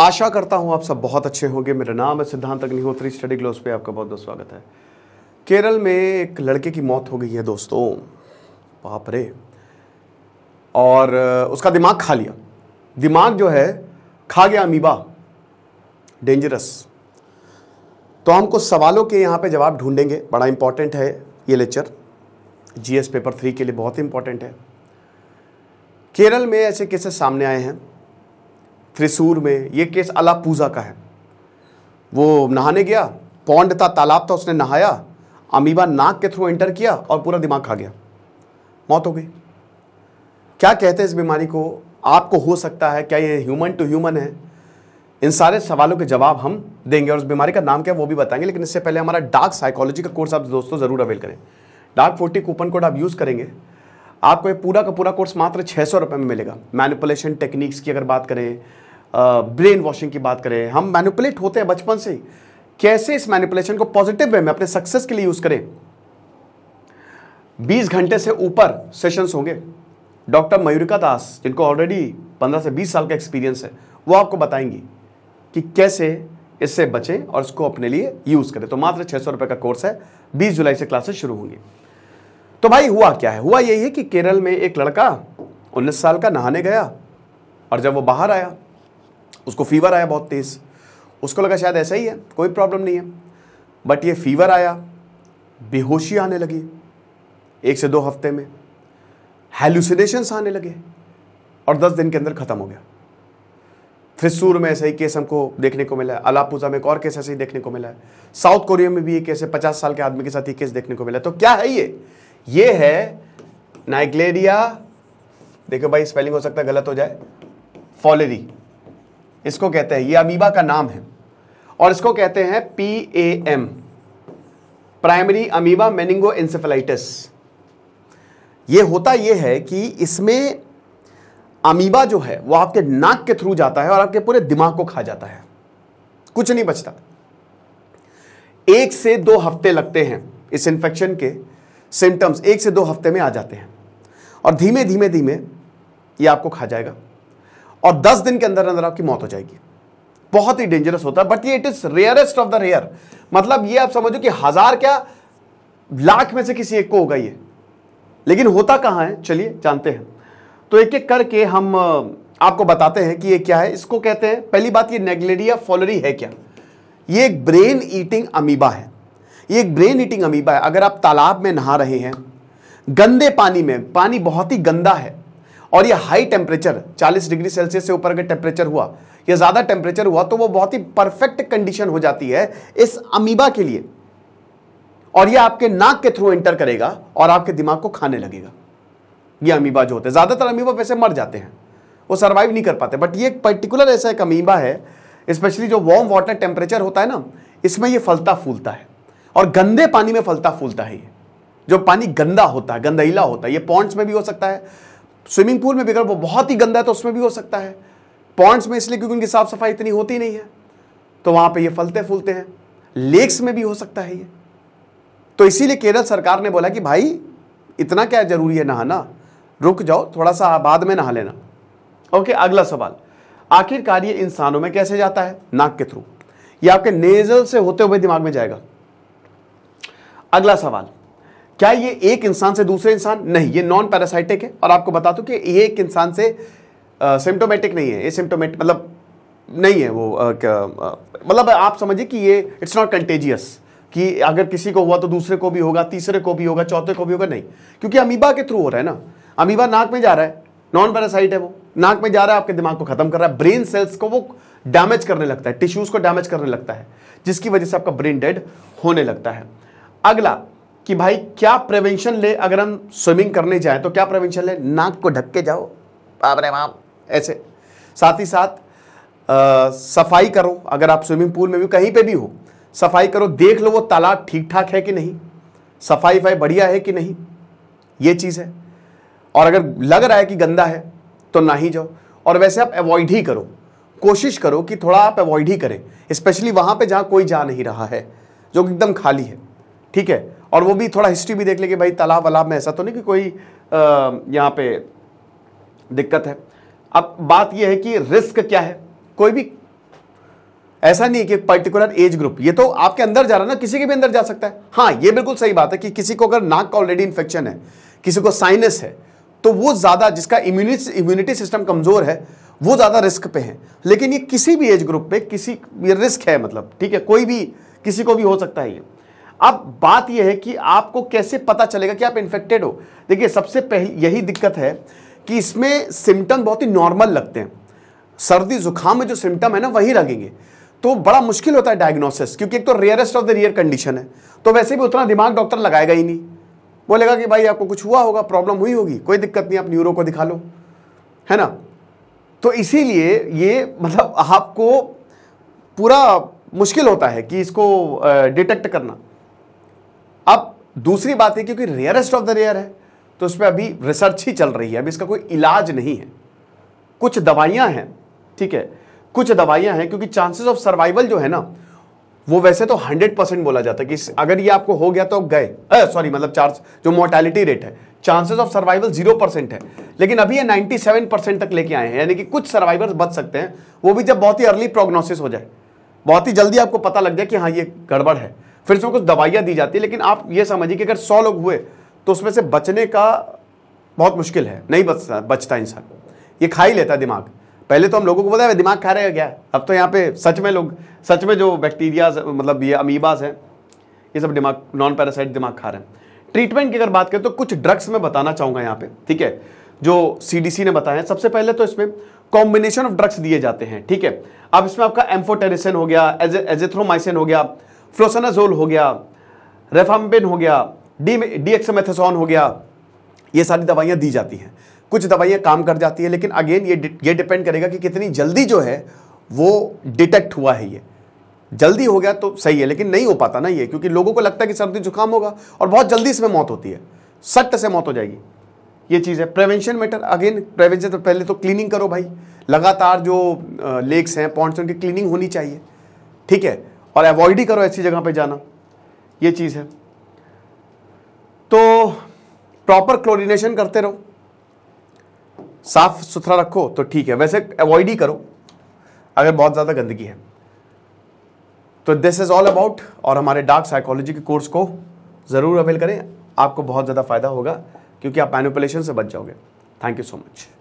आशा करता हूँ आप सब बहुत अच्छे होंगे मेरा नाम है सिद्धांत अग्निहोत्री स्टडी ग्लोस पे आपका बहुत बहुत स्वागत है केरल में एक लड़के की मौत हो गई है दोस्तों बाप रे और उसका दिमाग खा लिया दिमाग जो है खा गया अमीबा डेंजरस तो हम कुछ सवालों के यहाँ पे जवाब ढूंढेंगे बड़ा इंपॉर्टेंट है ये लेक्चर जीएस पेपर थ्री के लिए बहुत इंपॉर्टेंट है केरल में ऐसे केसेस सामने आए हैं त्रिसूर में ये केस अलापूजा का है वो नहाने गया पौंड था तालाब था उसने नहाया अमीबा नाक के थ्रू एंटर किया और पूरा दिमाग खा गया मौत हो गई क्या कहते हैं इस बीमारी को आपको हो सकता है क्या ये ह्यूमन टू ह्यूमन है इन सारे सवालों के जवाब हम देंगे और उस बीमारी का नाम क्या वो भी बताएंगे लेकिन इससे पहले हमारा डार्क साइकोलॉजी का कोर्स आप दोस्तों ज़रूर अवेल करें डार्क फोर्टी कूपन कोड आप यूज़ करेंगे आपको ये पूरा का पूरा कोर्स मात्र छः सौ रुपये में मिलेगा मैनिपुलेशन टेक्निक्स की अगर बात करें ब्रेन वॉशिंग की बात करें हम मैनिपुलेट होते हैं बचपन से कैसे इस मैनिपुलेशन को पॉजिटिव वे में अपने सक्सेस के लिए यूज़ करें 20 घंटे से ऊपर सेशंस होंगे डॉक्टर मयूरिका दास जिनको ऑलरेडी 15 से 20 साल का एक्सपीरियंस है वो आपको बताएंगी कि कैसे इससे बचें और इसको अपने लिए यूज़ करें तो मात्र छः सौ रुपये का कोर्स है बीस जुलाई से क्लासेस शुरू होंगी तो भाई हुआ क्या है हुआ यही है कि केरल में एक लड़का उन्नीस साल का नहाने गया और जब वो बाहर आया उसको फीवर आया बहुत तेज़ उसको लगा शायद ऐसा ही है कोई प्रॉब्लम नहीं है बट ये फीवर आया बेहोशी आने लगी एक से दो हफ्ते में हेलुसिनेशंस आने लगे और दस दिन के अंदर ख़त्म हो गया थ्रिसूर में ऐसा ही केस हमको देखने को मिला है अलापूजा में एक और केस ऐसे ही देखने को मिला है साउथ कोरिया में भी ये केस है पचास साल के आदमी के साथ ही केस देखने को मिला है तो क्या है ये ये है नाइग्लेरिया देखो भाई स्पेलिंग हो सकता है गलत हो जाए फॉलेरी इसको कहते हैं ये अमीबा का नाम है और इसको कहते हैं P A M primary amoeba meningoencephalitis ये होता ये है कि इसमें अमीबा जो है वो आपके नाक के थ्रू जाता है और आपके पूरे दिमाग को खा जाता है कुछ नहीं बचता एक से दो हफ्ते लगते हैं इस इंफेक्शन के सिम्टम्स एक से दो हफ्ते में आ जाते हैं और धीमे धीमे धीमे ये आपको खा जाएगा और दस दिन के अंदर अंदर आपकी मौत हो जाएगी बहुत ही डेंजरस होता है बट ये it is rarest of the rare मतलब ये आप समझो कि हजार क्या लाख में से किसी एक को होगा ये लेकिन होता कहाँ है चलिए जानते हैं तो एक एक करके हम आपको बताते हैं कि ये क्या है इसको कहते हैं पहली बात ये नेगलेरिया फॉलरी है क्या ये एक ब्रेन ईटिंग अमीबा है ये एक ब्रेन ईटिंग अमीबा है अगर आप तालाब में नहा रहे हैं गंदे पानी में पानी बहुत ही गंदा है और ये हाई टेम्परेचर 40 डिग्री सेल्सियस से ऊपर का टेम्परेचर हुआ या ज़्यादा टेम्परेचर हुआ तो वो बहुत ही परफेक्ट कंडीशन हो जाती है इस अमीबा के लिए और ये आपके नाक के थ्रू एंटर करेगा और आपके दिमाग को खाने लगेगा ये अमीबा जो होते हैं ज़्यादातर अमीबा वैसे मर जाते हैं वो सर्वाइव नहीं कर पाते बट ये एक पर्टिकुलर ऐसा एक अमीबा है स्पेशली जो वार्म वाटर टेम्परेचर होता है ना इसमें यह फलता फूलता है और गंदे पानी में फलता फूलता है जो पानी गंदा होता है गंदईला होता है ये पॉन्ट्स में भी हो सकता है स्विमिंग पूल में भी अगर वो बहुत ही गंदा है तो उसमें भी हो सकता है पॉन्ट्स में इसलिए क्योंकि उनकी साफ सफाई इतनी होती नहीं है तो वहां पे ये फलते फूलते हैं लेक्स में भी हो सकता है ये तो इसीलिए केरल सरकार ने बोला कि भाई इतना क्या जरूरी है नहाना रुक जाओ थोड़ा सा बाद में नहा लेना ओके अगला सवाल आखिरकार ये इंसानों में कैसे जाता है नाक के थ्रू ये आपके नेजल से होते हुए दिमाग में जाएगा अगला सवाल क्या ये एक इंसान से दूसरे इंसान नहीं ये नॉन पैरासाइटिक है और आपको बता दूं कि ये एक इंसान से सिम्टोमेटिक नहीं है ये सिम्टोमेटिक मतलब नहीं है वो मतलब आप समझिए कि ये इट्स नॉट कंटेजियस कि अगर किसी को हुआ तो दूसरे को भी होगा तीसरे को भी होगा चौथे को भी होगा नहीं क्योंकि अमीबा के थ्रू हो रहा है ना अमीबा नाक में जा रहा है नॉन पैरासाइट है वो नाक में जा रहा है आपके दिमाग को खत्म कर रहा है ब्रेन सेल्स को वो डैमेज करने लगता है टिश्यूज को डैमेज करने लगता है जिसकी वजह से आपका ब्रेन डेड होने लगता है अगला कि भाई क्या प्रिवेंशन ले अगर हम स्विमिंग करने जाए तो क्या प्रिवेंशन ले नाक को ढक के जाओ बाप रे ऐसे साथ ही साथ आ, सफाई करो अगर आप स्विमिंग पूल में भी कहीं पे भी हो सफाई करो देख लो वो तालाब ठीक ठाक है कि नहीं सफाई वफाई बढ़िया है कि नहीं ये चीज़ है और अगर लग रहा है कि गंदा है तो ना ही जाओ और वैसे आप अवॉइड ही करो कोशिश करो कि थोड़ा आप अवॉइड ही करें स्पेशली वहाँ पे जहाँ कोई जा नहीं रहा है जो एकदम खाली है ठीक है और वो भी थोड़ा हिस्ट्री भी देख ले कि भाई तालाब वालाब में ऐसा तो नहीं कि कोई यहाँ पे दिक्कत है अब बात यह है कि रिस्क क्या है कोई भी ऐसा नहीं कि पर्टिकुलर एज ग्रुप ये तो आपके अंदर जा रहा है ना किसी के भी अंदर जा सकता है हाँ ये बिल्कुल सही बात है कि किसी को अगर नाक का ऑलरेडी इन्फेक्शन है किसी को साइनस है तो वो ज़्यादा जिसका इम्यूनिटी इम्यूनिटी सिस्टम कमज़ोर है वो ज़्यादा रिस्क पे है लेकिन ये किसी भी एज ग्रुप पे किसी ये रिस्क है मतलब ठीक है कोई भी किसी को भी हो सकता है ये अब बात यह है कि आपको कैसे पता चलेगा कि आप इन्फेक्टेड हो देखिए सबसे पहले यही दिक्कत है कि इसमें सिम्टम बहुत ही नॉर्मल लगते हैं सर्दी जुकाम में जो सिम्टम है ना वही लगेंगे तो बड़ा मुश्किल होता है डायग्नोसिस क्योंकि एक तो rarest of the rare condition है तो वैसे भी उतना दिमाग डॉक्टर लगाएगा ही नहीं बोलेगा कि भाई आपको कुछ हुआ होगा प्रॉब्लम हुई होगी कोई दिक्कत नहीं आप न्यूरो को दिखा लो है ना तो इसीलिए ये मतलब आपको पूरा मुश्किल होता है कि इसको डिटेक्ट करना दूसरी बात है क्योंकि रेयरेस्ट ऑफ द रेयर है तो उस पर अभी रिसर्च ही चल रही है अभी इसका कोई इलाज नहीं है कुछ दवाइयां हैं ठीक है कुछ दवाइयां हैं क्योंकि चांसेस ऑफ सर्वाइवल जो है ना वो वैसे तो 100 परसेंट बोला जाता है कि अगर ये आपको हो गया तो गए सॉरी मतलब चार्ज जो मोर्टेलिटी रेट है chances of survival zero percent है लेकिन अभी ये 97 परसेंट तक लेके आए हैं यानी कि कुछ सर्वाइवर्स बच सकते हैं वो भी जब बहुत ही अर्ली प्रोग्नोसिस हो जाए बहुत ही जल्दी आपको पता लग जाए कि हाँ ये गड़बड़ है फिर इसमें कुछ दवाइयाँ दी जाती है लेकिन आप ये समझिए कि अगर सौ लोग हुए तो उसमें से बचने का बहुत मुश्किल है नहीं बचता बचता इंसान ये खा ही लेता दिमाग पहले तो हम लोगों को बताया दिमाग खा रहे हैं क्या अब तो यहाँ पे सच में लोग सच में जो बैक्टीरियाज मतलब ये अमीबाज हैं ये सब दिमाग नॉन पैरासाइट दिमाग खा रहे हैं ट्रीटमेंट की अगर बात करें तो कुछ ड्रग्स मैं बताना चाहूँगा यहाँ पे ठीक है जो सीडीसी ने बताया सबसे पहले तो इसमें कॉम्बिनेशन ऑफ ड्रग्स दिए जाते हैं ठीक है अब इसमें आपका एम्फोटेरिसन हो गया एजेथ्रोमाइसिन हो गया फ्लोसनाजोल हो गया रेफाम्बिन हो गया डी डी एक्सोमेथेसॉन हो गया ये सारी दवाइयाँ दी जाती हैं कुछ दवाइयाँ काम कर जाती है लेकिन अगेन ये ये डिपेंड करेगा कि कितनी जल्दी जो है वो डिटेक्ट हुआ है ये जल्दी हो गया तो सही है लेकिन नहीं हो पाता ना ये क्योंकि लोगों को लगता है कि सर्दी जुकाम होगा और बहुत जल्दी इसमें मौत होती है सट से मौत हो जाएगी ये चीज़ है प्रिवेंशन मैटर अगेन प्रिवेंशन तो पहले तो क्लीनिंग करो भाई लगातार जो लेक्स हैं पॉइंट्स उनकी क्लीनिंग होनी चाहिए ठीक है और अवॉइड ही करो ऐसी जगह पे जाना ये चीज़ है तो प्रॉपर क्लोरिनेशन करते रहो साफ सुथरा रखो तो ठीक है वैसे अवॉइड ही करो अगर बहुत ज़्यादा गंदगी है तो दिस इज़ ऑल अबाउट और हमारे डार्क साइकोलॉजी के कोर्स को ज़रूर अवेल करें आपको बहुत ज़्यादा फ़ायदा होगा क्योंकि आप मैनिपुलेशन से बच जाओगे थैंक यू सो मच